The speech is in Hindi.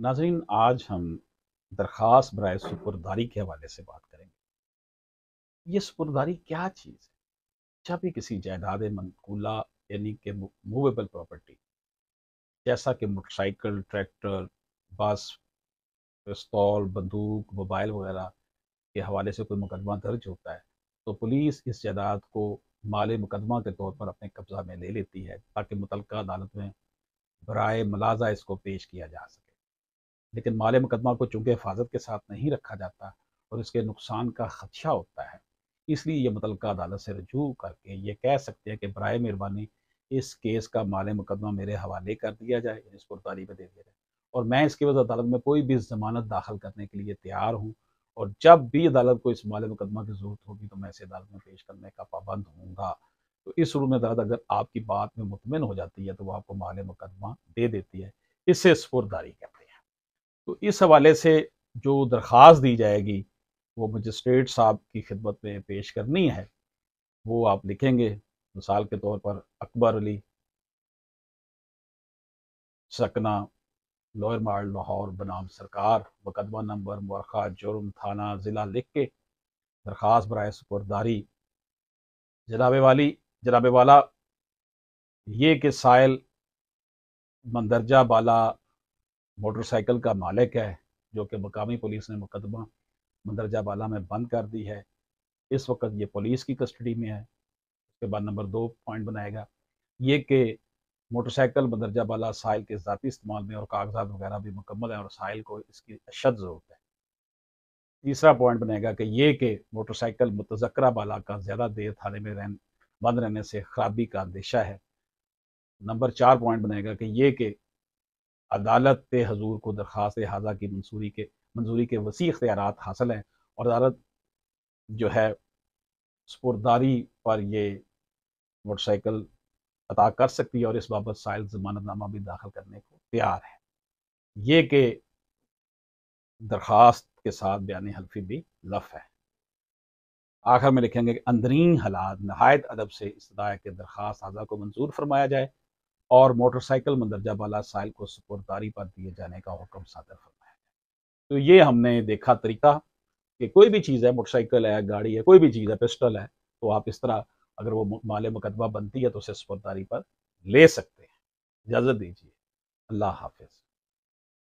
नाजरीन आज हम दरख्वास बरए सुपुरदारी के हवाले से बात करेंगे ये सुपुरदारी क्या चीज़ है जब भी किसी जायदाद मनकूला यानी कि मूवेबल प्रॉपर्टी जैसा कि मोटरसाइकिल ट्रैक्टर बस पिस्तौल बंदूक मोबाइल वगैरह के हवाले से कोई मुकदमा दर्ज होता है तो पुलिस इस जायदाद को माल मुकदमा के तौर पर अपने कब्जा में ले लेती है ताकि मुतल अदालत में बरए मलाजा इसको पेश किया जा सके लेकिन माल मुकदमा को चूँकि हिफाजत के साथ नहीं रखा जाता और इसके नुकसान का खदशा होता है इसलिए ये मुतल अदालत से रजू करके ये कह सकते हैं कि बर मेहरबानी इस केस का माल मुकदमा मेरे हवाले कर दिया जाए इस गुरदारी पर दे दिया जाए और मैं इसके वजह अदालत में कोई भी जमानत दाखिल करने के लिए तैयार हूँ और जब भी अदालत को इस माल मुकदमा की ज़रूरत होगी तो मैं इसे अदालत में पेश करने का पाबंद हूँगा तो इस रूप में अदालत अगर आपकी बात में मुतमिन हो जाती है तो वह आपको माल मुकदमा दे देती है इससे स्पुरदारी कहते तो इस हवाले से जो दरख्वास्त दी जाएगी वो मजिस्ट्रेट साहब की खिदमत में पेश करनी है वो आप लिखेंगे मिसाल के तौर पर अकबर अली सकना लोअर मार्ड लाहौर बनाम सरकार मुकदमा नंबर मरखा जुर्म थाना ज़िला लिख के दरख्वास बर सुपुरदारी जनाब वाली जनाब वाला ये कि साइल मंदरजा बाला मोटरसाइकिल का मालिक है जो कि मकामी पुलिस ने मुकदमा मंदरजा वाला में बंद कर दी है इस वक्त ये पुलिस की कस्टडी में है उसके बाद नंबर दो पॉइंट बनाएगा ये कि मोटरसाइकिल मंदरजा वाला साइल के ज़ाती इस्तेमाल में और कागजात वगैरह भी मुकम्मल है और साहिल को इसकी अशद ज़रूरत है तीसरा पॉइंट बनेगा कि ये कि मोटरसाइकिल मुतजकरा वाला का ज़्यादा देर थाने में रहन बंद रहने से खराबी का अंदेशा है नंबर चार पॉइंट बनेगा कि ये कि अदालत से हजूर को दरख्वास हाजा की मंसूरी के मंजूरी के वसी अख्तियार हासिल हैं और अदालत जो है सपुरदारी पर यह मोटरसाइकिल अता कर सकती है और इस बाबत साइल जमानतनामा भी दाखिल करने को तैयार है ये कि दरख्वास्त के साथ बयान हल्फी भी लफ है आखिर में लिखेंगे कि अंदरीन हालात नहायत अदब से इस के दरख्वास्त हाजा को मंजूर फरमाया जाए और मोटरसाइकिल मंदरजा बाला साइल को सुपुरदारी पर दिए जाने का हुक्म सादर फरमाया तो ये हमने देखा तरीका कि कोई भी चीज़ है मोटरसाइकिल है गाड़ी है कोई भी चीज़ है पिस्टल है तो आप इस तरह अगर वो माल मुकदमा बनती है तो उसे सुपुरदारी पर ले सकते हैं इजाज़त दीजिए अल्लाह हाफिज़